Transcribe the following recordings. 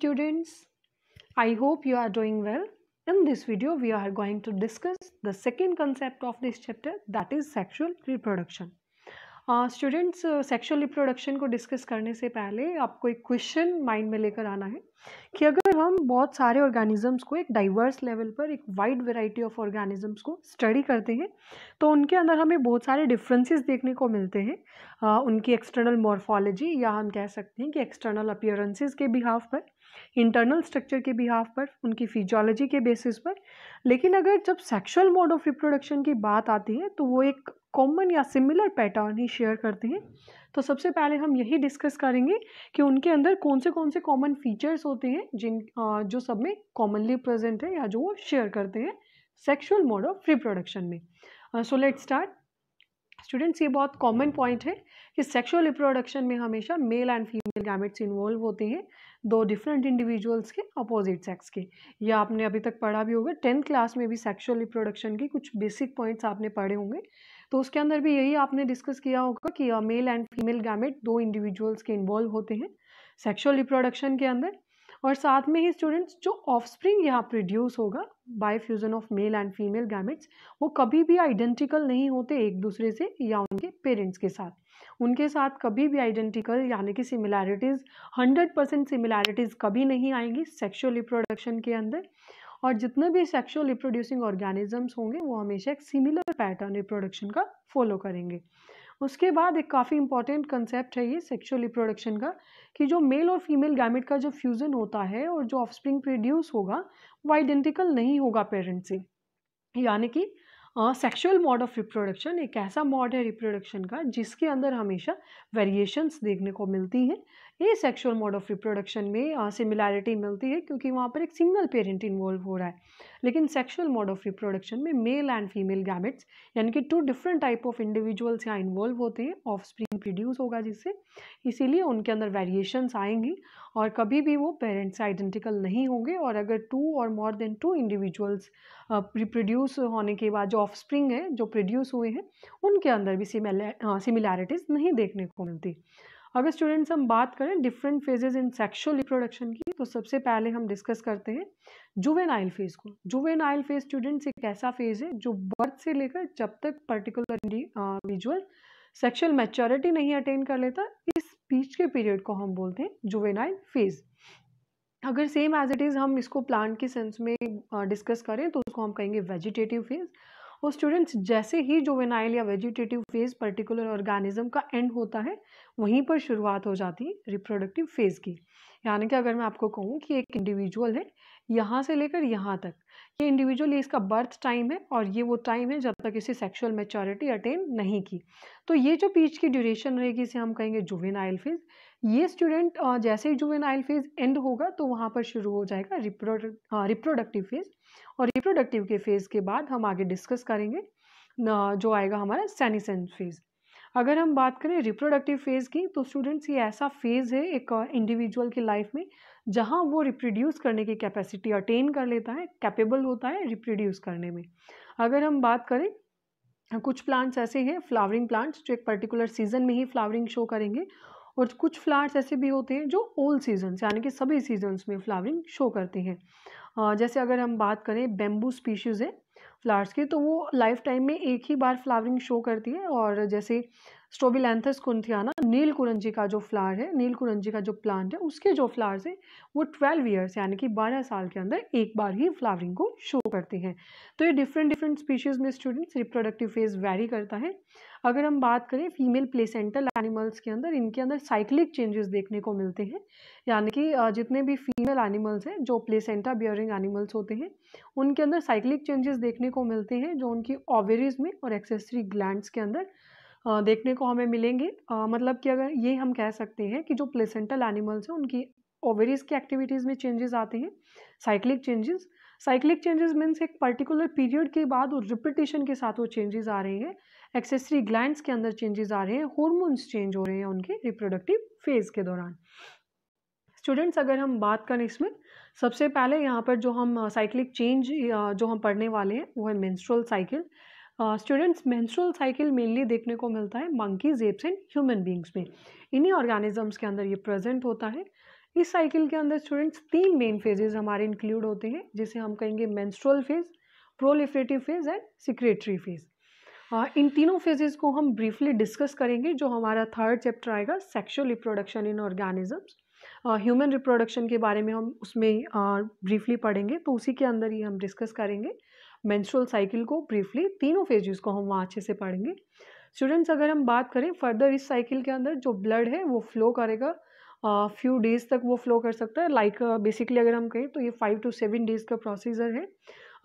students, I hope you are doing well. In this video, we are going to discuss the second concept of this chapter that is sexual reproduction. Students sexual reproduction को discuss करने से पहले आपको एक question mind में लेकर आना है कि अगर हम बहुत सारे ऑर्गेनिजम्स को एक डाइवर्स लेवल पर एक वाइड वैरायटी ऑफ ऑर्गेनिजम्स को स्टडी करते हैं तो उनके अंदर हमें बहुत सारे डिफरेंसेस देखने को मिलते हैं आ, उनकी एक्सटर्नल मॉर्फोलॉजी या हम कह सकते हैं कि एक्सटर्नल अपियरेंसेज के बिहाफ पर इंटरनल स्ट्रक्चर के बिहाफ पर उनकी फिजियोलॉजी के बेसिस पर लेकिन अगर जब सेक्शुअल मोड ऑफ रिप्रोडक्शन की बात आती है तो वो एक कॉमन या सिमिलर पैटर्न ही शेयर करते हैं तो सबसे पहले हम यही डिस्कस करेंगे कि उनके अंदर कौन से कौन से कॉमन फीचर्स होते हैं जिन जो सब में कॉमनली प्रेजेंट है या जो वो शेयर करते हैं सेक्सुअल मोड ऑफ रिप्रोडक्शन में सो लेट स्टार्ट स्टूडेंट्स ये बहुत कॉमन पॉइंट है कि सेक्सुअल रिप्रोडक्शन में हमेशा male and female gametes involve होते हैं दो डिफरेंट इंडिविजुअल्स के अपोजिट सेक्स के या आपने अभी तक पढ़ा भी होगा टेंथ क्लास में भी सेक्सुअल रिप्रोडक्शन के कुछ बेसिक पॉइंट्स आपने पढ़े होंगे तो उसके अंदर भी यही आपने डिस्कस किया होगा कि मेल एंड फीमेल गैमेट दो इंडिविजुअल्स के इन्वॉल्व होते हैं सेक्शुअल रिप्रोडक्शन के अंदर और साथ में ही स्टूडेंट्स जो ऑफस्प्रिंग यहाँ प्रोड्यूस होगा by fusion of male and female gametes वो कभी भी आइडेंटिकल नहीं होते एक दूसरे से या उनके पेरेंट्स के साथ उनके साथ कभी भी आइडेंटिकल यानी कि सिमिलैरिटीज़ हंड्रेड परसेंट सिमिलैरिटीज़ कभी नहीं आएंगी सेक्शुअल रिप्रोडक्शन के अंदर और जितने भी सेक्शुअल रिप्रोड्यूसिंग ऑर्गेनिजम्स होंगे वो हमेशा एक सिमिलर पैटर्न रिप्रोडक्शन का फॉलो करेंगे उसके बाद एक काफ़ी इंपॉर्टेंट कंसेप्ट है ये सेक्शुअल रिप्रोडक्शन का कि जो मेल और फीमेल गैमिट का जो फ्यूज़न होता है और जो ऑफस्प्रिंग प्रोड्यूस होगा वो आइडेंटिकल नहीं होगा पेरेंट से यानी कि सेक्शुअल मॉड ऑफ रिप्रोडक्शन एक ऐसा मॉड है रिप्रोडक्शन का जिसके अंदर हमेशा वेरिएशंस देखने को मिलती हैं asexual mode of reproduction में सिमिलैरिटी मिलती है क्योंकि वहाँ पर एक सिंगल पेरेंट इन्वॉल्व हो रहा है लेकिन सेक्शुअल मोड ऑफ रिप्रोडक्शन में मेल एंड फीमेल गैमेट्स यानी कि two different type of individuals यहाँ इन्वॉल्व होते हैं ऑफ स्प्रिंग प्रोड्यूस होगा जिससे इसीलिए उनके अंदर वेरिएशंस आएंगी और कभी भी वो पेरेंट्स आइडेंटिकल नहीं होंगे और अगर टू और more than two individuals reproduce होने के बाद जो ऑफ स्प्रिंग है जो प्रोड्यूस हुए हैं उनके अंदर भी सिमिलैरिटीज़ नहीं देखने को मिलती अगर स्टूडेंट्स हम बात करें different phases in sexual reproduction की तो सबसे पहले हम डिस्कस करते हैं जुवेनाइल फेज को जुवेनाइल फेज स्टूडेंट्स एक ऐसा फेज है जो बर्थ से लेकर जब तक पर्टिकुलर इंडिविजुअल सेक्शुअल मेचोरिटी नहीं अटेन कर लेता इस बीच के पीरियड को हम बोलते हैं जुवेनाइल फेज अगर सेम एज इट इज़ हम इसको प्लांट के सेंस में डिस्कस करें तो उसको हम कहेंगे वेजिटेटिव फेज और स्टूडेंट्स जैसे ही जो विनाइल या वेजिटेटिव फेज़ पर्टिकुलर ऑर्गेनिज्म का एंड होता है वहीं पर शुरुआत हो जाती है रिप्रोडक्टिव फेज़ की यानी कि अगर मैं आपको कहूँ कि एक इंडिविजुअल है यहाँ से लेकर यहाँ तक ये इंडिविजुअली इसका बर्थ टाइम है और ये वो टाइम है जब तक इसे सेक्शुअल मेचोरिटी अटेन नहीं की तो ये जो पीच की ड्यूरेशन रहेगी इसे हम कहेंगे आयल फेज ये स्टूडेंट जैसे ही आयल फेज एंड होगा तो वहाँ पर शुरू हो जाएगा रिप्रोडक्ट रिप्रोडक्टिव फेज और रिप्रोडक्टिव के फेज के बाद हम आगे डिस्कस करेंगे जो आएगा हमारा सैनिसेंस फेज अगर हम बात करें रिप्रोडक्टिव फ़ेज़ की तो स्टूडेंट्स ये ऐसा फ़ेज़ है एक इंडिविजुअल की लाइफ में जहाँ वो रिप्रोड्यूस करने की कैपेसिटी अटेन कर लेता है कैपेबल होता है रिप्रोड्यूस करने में अगर हम बात करें कुछ प्लांट्स ऐसे हैं फ्लावरिंग प्लांट्स जो एक पर्टिकुलर सीज़न में ही फ्लावरिंग शो करेंगे और कुछ फ्लावर्स ऐसे भी होते हैं जो ऑल सीजन्स यानी कि सभी सीजन्स में फ्लावरिंग शो करते हैं जैसे अगर हम बात करें बेम्बू स्पीशीज़ है फ्लावर्स की तो वो लाइफ टाइम में एक ही बार फ्लावरिंग शो करती है और जैसे स्टोबिलैंथस कुंथियाना नील कुरंजी का जो फ्लावर है नील कुरंजी का जो प्लांट है उसके जो फ्लावर्स हैं वो ट्वेल्व ईयर्स यानी कि बारह साल के अंदर एक बार ही फ्लावरिंग को शो करते हैं तो ये डिफरेंट डिफरेंट स्पीशीज़ में स्टूडेंट्स रिप्रोडक्टिव फेज वेरी करता है अगर हम बात करें फीमेल प्लेसेंटल एनिमल्स के अंदर इनके अंदर साइक्लिक चेंजेस देखने को मिलते हैं यानी कि जितने भी फीमेल एनिमल्स हैं जो प्लेसेंटा बियरिंग एनिमल्स होते हैं उनके अंदर साइक्लिक चेंजेस देखने को मिलते हैं जो उनकी ओवरीज में और एक्सेसरी ग्लैंड्स के अंदर देखने को हमें मिलेंगे मतलब कि अगर ये हम कह सकते हैं कि जो प्लेसेंटल एनिमल्स हैं उनकी ओवरीज की एक्टिविटीज़ में चेंजेस आते हैं cyclic changes cyclic changes means एक पर्टिकुलर पीरियड के बाद और रिपीटेशन के साथ वो चेंजेस आ रहे हैं एक्सेसरी ग्लैंड्स के अंदर चेंजेस आ रहे हैं हॉर्मोन्स चेंज हो रहे हैं उनके रिप्रोडक्टिव फेज़ के दौरान स्टूडेंट्स अगर हम बात करें इसमें सबसे पहले यहाँ पर जो हम साइक्लिक चेंज जो हम पढ़ने वाले हैं वो है menstrual cycle students menstrual cycle mainly देखने को मिलता है monkeys apes and human beings में इन्हीं ऑर्गेनिजम्स के अंदर ये प्रेजेंट होता है इस साइकिल के अंदर स्टूडेंट्स तीन मेन फेजेज हमारे इंक्लूड होते हैं जिसे हम कहेंगे menstrual phase proliferative phase and secretory phase इन तीनों फेजेस को हम ब्रीफली डिस्कस करेंगे जो हमारा थर्ड चैप्टर आएगा sexual reproduction in organisms human reproduction के बारे में हम उसमें ब्रीफली uh, पढ़ेंगे तो उसी के अंदर ही हम डिस्कस करेंगे मेंस्ट्रुअल साइकिल को ब्रीफली तीनों फेजेस को हम वहाँ अच्छे से पढ़ेंगे स्टूडेंट्स अगर हम बात करें फर्दर इस साइकिल के अंदर जो ब्लड है वो फ्लो करेगा फ्यू uh, डेज़ तक वो फ्लो कर सकता है लाइक like, बेसिकली uh, अगर हम कहें तो ये फाइव टू सेवन डेज़ का प्रोसीजर है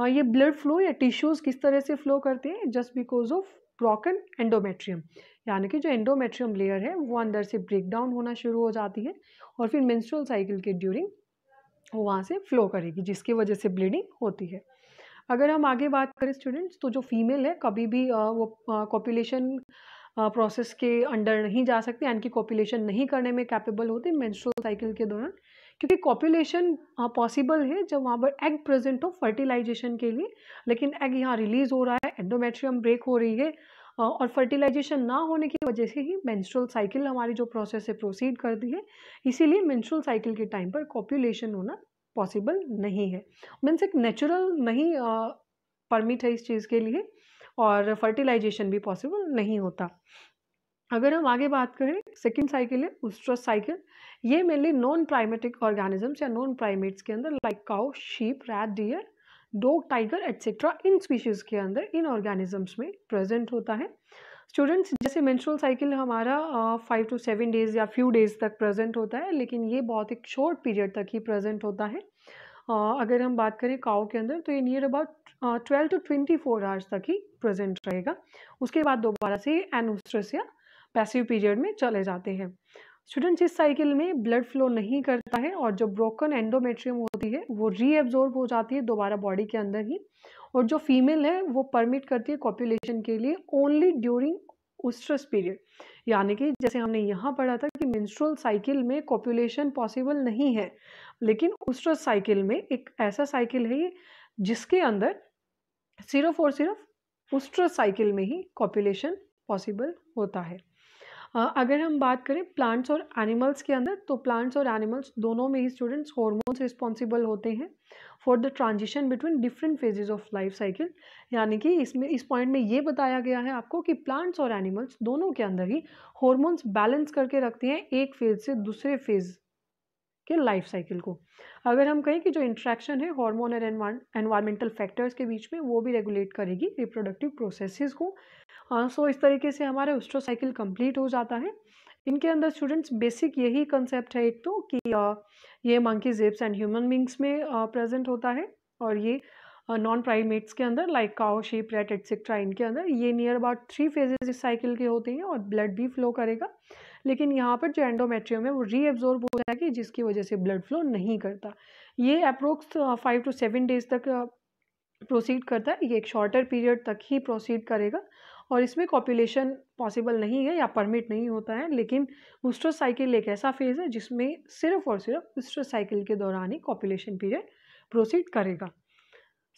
uh, ये ब्लड फ्लो या टिश्यूज़ किस तरह से फ्लो करते हैं just because of broken endometrium यानी कि जो एंडोमेट्रियम लेयर है वो अंदर से ब्रेक डाउन होना शुरू हो जाती है और फिर मेंस्ट्रुअल साइकिल के ड्यूरिंग वो वहाँ से फ्लो करेगी जिसकी वजह से ब्लीडिंग होती है अगर हम आगे बात करें स्टूडेंट्स तो जो फीमेल है कभी भी वो कॉपुलेशन प्रोसेस के अंडर नहीं जा सकती यानी कि कॉपुलेशन नहीं करने में कैपेबल होती मेंस्ट्रुअल साइकिल के दौरान क्योंकि कॉपुलेशन पॉसिबल है जब वहाँ पर एग प्रेजेंट हो फर्टिलाइजेशन के लिए लेकिन एग यहाँ रिलीज हो रहा है एंडोमेट्रियम ब्रेक हो रही है और फर्टिलाइजेशन ना होने की वजह से ही मेंस्ट्रुअल साइकिल हमारी जो प्रोसेस है प्रोसीड करती है इसीलिए मेंस्ट्रुअल साइकिल के टाइम पर कॉपुलेशन होना पॉसिबल नहीं है मीन्स एक नेचुरल नहीं परमिट है इस चीज़ के लिए और फर्टिलाइजेशन भी पॉसिबल नहीं होता अगर हम आगे बात करें सेकेंड साइकिल है उस्ट्रस साइकिल ये मेनली नॉन प्राइमेटिक ऑर्गेनिजम्स या नॉन प्राइमेट्स के अंदर like cow sheep rat deer dog tiger etcetera इन स्पीशीज़ के अंदर इन ऑर्गेनिजम्स में प्रेजेंट होता है स्टूडेंट्स जैसे मेंस्ट्रुअल साइकिल हमारा फाइव टू सेवन डेज़ या फ्यू डेज़ तक प्रेजेंट होता है लेकिन ये बहुत एक शॉर्ट पीरियड तक ही प्रेजेंट होता है uh, अगर हम बात करें काओ के अंदर तो ये near about twelve to twenty four hours तक ही प्रेजेंट रहेगा उसके बाद दोबारा से एनोस्ट्रस या पैसिव पीरियड में चले जाते हैं स्टूडेंट्स इस साइकिल में ब्लड फ्लो नहीं करता है और जो ब्रोकन एंडोमेट्रियम होती है वो रीएब्जॉर्ब हो जाती है दोबारा बॉडी के अंदर ही और जो फीमेल है वो परमिट करती है कॉपुलेशन के लिए ओनली ड्यूरिंग उस्ट्रस पीरियड यानी कि जैसे हमने यहाँ पढ़ा था कि मिनस्ट्रल साइकिल में कॉपुलेशन पॉसिबल नहीं है लेकिन उस्ट्रस साइकिल में एक ऐसा साइकिल है ये जिसके अंदर सिर्फ और सिर्फ उस्ट्रस साइकिल में ही कॉपुलेशन पॉसिबल होता है हाँ, अगर हम बात करें प्लांट्स और एनिमल्स के अंदर तो प्लांट्स और एनिमल्स दोनों में ही स्टूडेंट्स हॉर्मोन्स रिस्पॉन्सिबल होते हैं for the transition between different phases of life cycle यानी कि इसमें इस पॉइंट में ये बताया गया है आपको कि प्लांट्स और एनिमल्स दोनों के अंदर ही हॉर्मोन्स बैलेंस करके रखते हैं एक फेज से दूसरे फेज के लाइफ साइकिल को अगर हम कहें कि जो इंट्रैक्शन है हार्मोन और एनवायरमेंटल फैक्टर्स के बीच में वो भी रेगुलेट करेगी रिप्रोडक्टिव प्रोसेसेस को सो हाँ, uh, so इस तरीके से हमारा उस्ट्रोसाइकिल कंप्लीट हो जाता है इनके अंदर स्टूडेंट्स बेसिक यही कंसेप्ट है एक तो कि uh, ये monkey apes and human beings में प्रेजेंट uh, होता है और ये नॉन प्राइमेट्स के अंदर like cow sheep rat etcetera इनके अंदर ये नियर अबाउट थ्री फेजेज इस साइकिल के होते हैं और ब्लड भी फ्लो करेगा लेकिन यहाँ पर जो एंडोमेट्रियम है वो रीअब्जॉर्ब हो जाएगी जिसकी वजह से ब्लड फ्लो नहीं करता ये approx five to seven days तक प्रोसीड करता है ये एक शॉर्टर पीरियड तक ही प्रोसीड करेगा और इसमें कॉपुलेशन पॉसिबल नहीं है या परमिट नहीं होता है लेकिन उस्ट्रोसाइकिल एक ऐसा फेज़ है जिसमें सिर्फ और सिर्फ उस्ट्रोसाइकिल के दौरान ही कॉपुलेशन पीरियड प्रोसीड करेगा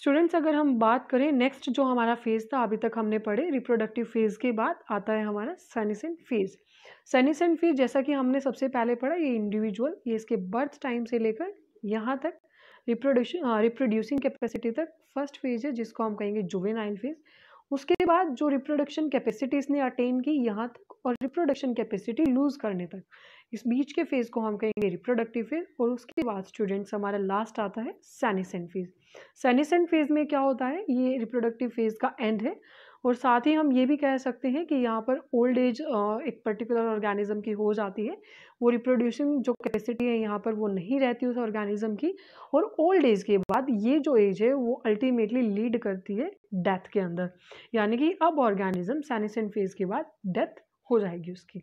स्टूडेंट्स अगर हम बात करें नेक्स्ट जो हमारा फेज़ था अभी तक हमने पढ़े रिप्रोडक्टिव फेज़ के बाद आता है हमारा senescence phase senescent phase जैसा कि हमने सबसे पहले पढ़ा ये इंडिविजुअल ये इसके बर्थ टाइम से लेकर यहाँ तक रिप्रोड्यूशन रिप्रोड्यूसिंग कैपेसिटी तक फर्स्ट फेज है जिसको हम कहेंगे जुवेनाइल फेज उसके बाद जो रिप्रोडक्शन कैपेसिटी इसने अटेन की यहाँ तक और रिप्रोडक्शन कैपेसिटी लूज करने तक इस बीच के फेज को हम कहेंगे रिप्रोडक्टिव फेज और उसके बाद स्टूडेंट्स हमारा लास्ट आता है सैनिसेंट फेज सैनिसेंट फेज में क्या होता है ये रिप्रोडक्टिव फेज का एंड है और साथ ही हम ये भी कह सकते हैं कि यहाँ पर ओल्ड एज एक पर्टिकुलर ऑर्गेनिज्म की हो जाती है वो रिप्रोड्यूसिंग जो कैपेसिटी है यहाँ पर वो नहीं रहती उस ऑर्गेनिज्म की और ओल्ड एज के बाद ये जो एज है वो अल्टीमेटली लीड करती है डेथ के अंदर यानी कि अब ऑर्गेनिज्म सैनिसेंट फेज के बाद डेथ हो जाएगी उसकी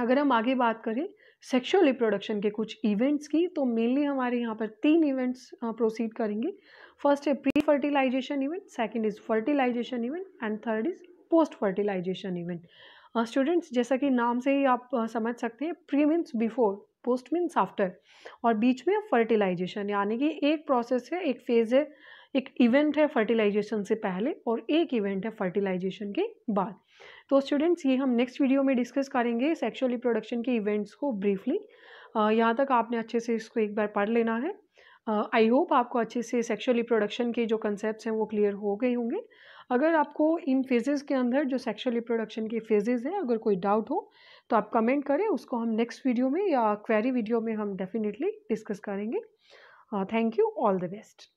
अगर हम आगे बात करें सेक्शुअल रिप्रोडक्शन के कुछ इवेंट्स की तो मेनली हमारे यहाँ पर तीन इवेंट्स प्रोसीड करेंगे फर्स्ट है pre fertilization event second is fertilization event and third is post fertilization event students जैसा कि नाम से ही आप uh, समझ सकते हैं pre means before post means after और बीच में फर्टिलाइजेशन यानी कि एक प्रोसेस है एक फेज़ है एक इवेंट है फर्टिलाइजेशन से पहले और एक इवेंट है फर्टिलाइजेशन के बाद तो स्टूडेंट्स ये हम नेक्स्ट वीडियो में डिस्कस करेंगे सेक्शुअल रिप्रोडक्शन के इवेंट्स को ब्रीफली यहाँ तक आपने अच्छे से इसको एक बार पढ़ लेना है आई uh, होप आपको अच्छे से सेक्शुअल रिप्रोडक्शन के जो कंसेप्ट हैं वो क्लियर हो गए होंगे अगर आपको इन फेजेज़ के अंदर जो सेक्शुअल रिप्रोडक्शन के फेजेज़ हैं अगर कोई डाउट हो तो आप कमेंट करें उसको हम नेक्स्ट वीडियो में या क्वेरी वीडियो में हम डेफिनेटली डिस्कस करेंगे thank you all the best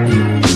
Thank you.